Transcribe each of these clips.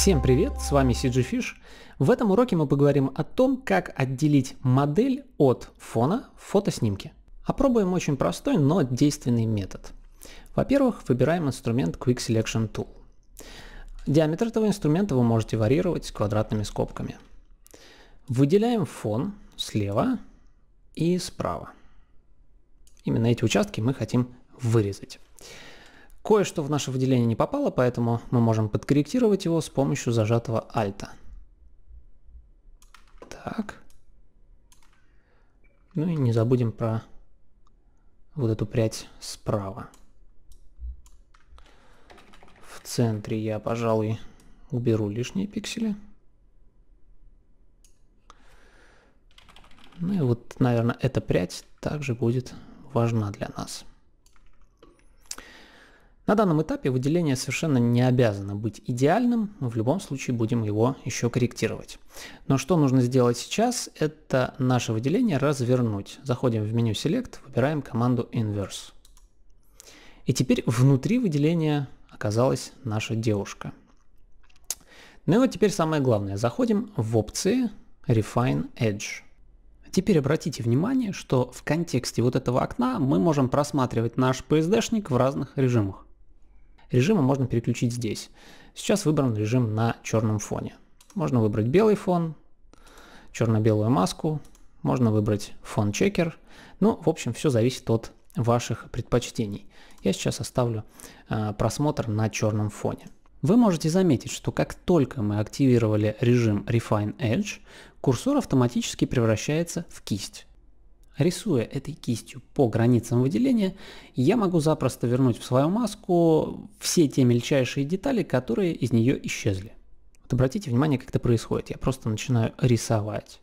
Всем привет, с вами CG Fish. В этом уроке мы поговорим о том, как отделить модель от фона в фотоснимке. Опробуем очень простой, но действенный метод. Во-первых, выбираем инструмент Quick Selection Tool. Диаметр этого инструмента вы можете варьировать с квадратными скобками. Выделяем фон слева и справа. Именно эти участки мы хотим вырезать. Кое-что в наше выделение не попало, поэтому мы можем подкорректировать его с помощью зажатого альта. Так. Ну и не забудем про вот эту прядь справа. В центре я, пожалуй, уберу лишние пиксели. Ну и вот, наверное, эта прядь также будет важна для нас. На данном этапе выделение совершенно не обязано быть идеальным, мы в любом случае будем его еще корректировать. Но что нужно сделать сейчас, это наше выделение развернуть. Заходим в меню Select, выбираем команду Inverse. И теперь внутри выделения оказалась наша девушка. Ну и вот теперь самое главное. Заходим в опции Refine Edge. Теперь обратите внимание, что в контексте вот этого окна мы можем просматривать наш PSD-шник в разных режимах. Режима можно переключить здесь. Сейчас выбран режим на черном фоне. Можно выбрать белый фон, черно-белую маску, можно выбрать фон-чекер. Ну, в общем, все зависит от ваших предпочтений. Я сейчас оставлю э, просмотр на черном фоне. Вы можете заметить, что как только мы активировали режим Refine Edge, курсор автоматически превращается в кисть. Рисуя этой кистью по границам выделения, я могу запросто вернуть в свою маску все те мельчайшие детали, которые из нее исчезли. Вот обратите внимание, как это происходит. Я просто начинаю рисовать.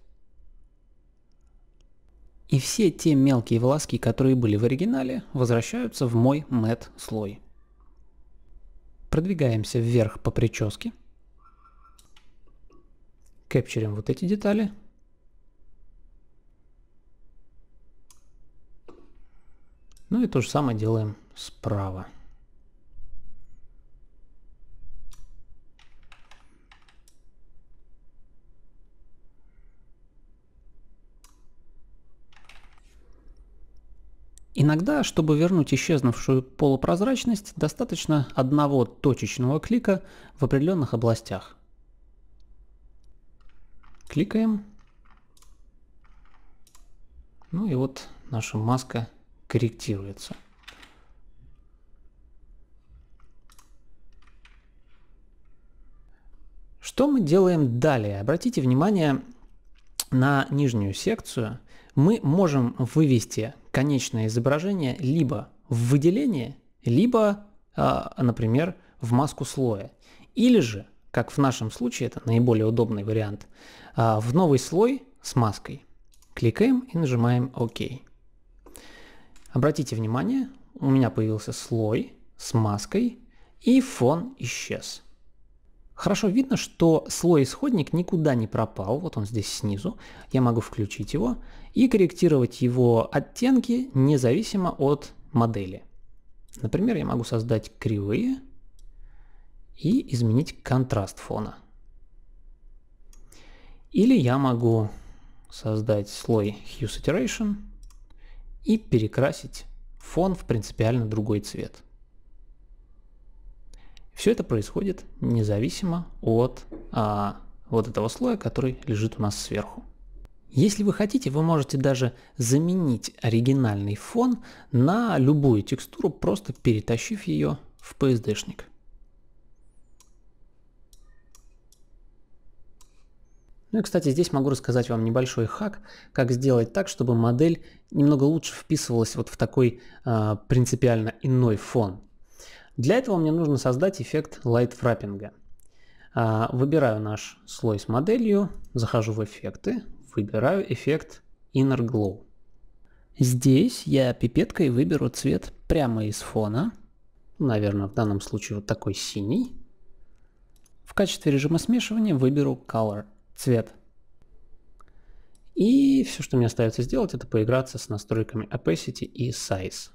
И все те мелкие волоски, которые были в оригинале, возвращаются в мой мат слой. Продвигаемся вверх по прическе. Кэпчерим вот эти детали Ну и то же самое делаем справа. Иногда, чтобы вернуть исчезнувшую полупрозрачность, достаточно одного точечного клика в определенных областях. Кликаем. Ну и вот наша маска корректируется. Что мы делаем далее? Обратите внимание на нижнюю секцию. Мы можем вывести конечное изображение либо в выделение, либо, а, например, в маску слоя. Или же, как в нашем случае, это наиболее удобный вариант, а, в новый слой с маской. Кликаем и нажимаем ОК. OK. Обратите внимание, у меня появился слой с маской и фон исчез. Хорошо видно, что слой исходник никуда не пропал, вот он здесь снизу. Я могу включить его и корректировать его оттенки независимо от модели. Например, я могу создать кривые и изменить контраст фона. Или я могу создать слой Hue Saturation – и перекрасить фон в принципиально другой цвет. Все это происходит независимо от а, вот этого слоя, который лежит у нас сверху. Если вы хотите, вы можете даже заменить оригинальный фон на любую текстуру, просто перетащив ее в PSD-шник. Ну и, кстати, здесь могу рассказать вам небольшой хак, как сделать так, чтобы модель немного лучше вписывалась вот в такой э, принципиально иной фон. Для этого мне нужно создать эффект light wrapping. Э, выбираю наш слой с моделью, захожу в эффекты, выбираю эффект inner glow. Здесь я пипеткой выберу цвет прямо из фона, наверное, в данном случае вот такой синий. В качестве режима смешивания выберу color – цвет. И все, что мне остается сделать, это поиграться с настройками opacity и size.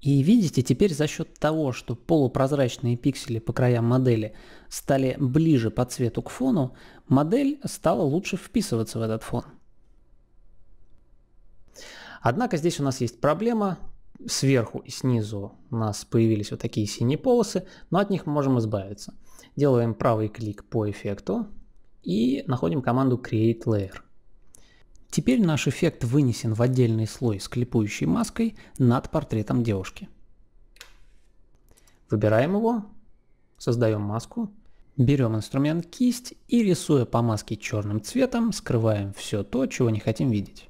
И видите, теперь за счет того, что полупрозрачные пиксели по краям модели стали ближе по цвету к фону, модель стала лучше вписываться в этот фон. Однако здесь у нас есть проблема, сверху и снизу у нас появились вот такие синие полосы, но от них мы можем избавиться. Делаем правый клик по эффекту и находим команду Create Layer. Теперь наш эффект вынесен в отдельный слой с клипующей маской над портретом девушки. Выбираем его, создаем маску, берем инструмент кисть и рисуя по маске черным цветом, скрываем все то, чего не хотим видеть.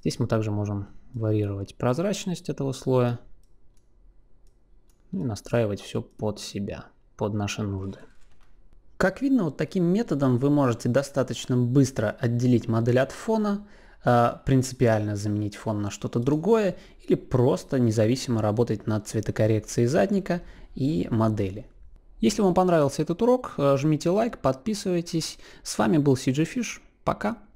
Здесь мы также можем варьировать прозрачность этого слоя и настраивать все под себя, под наши нужды. Как видно, вот таким методом вы можете достаточно быстро отделить модель от фона, а, принципиально заменить фон на что-то другое или просто независимо работать над цветокоррекцией задника и модели. Если вам понравился этот урок, а, жмите лайк, подписывайтесь. С вами был CG Fish. Пока!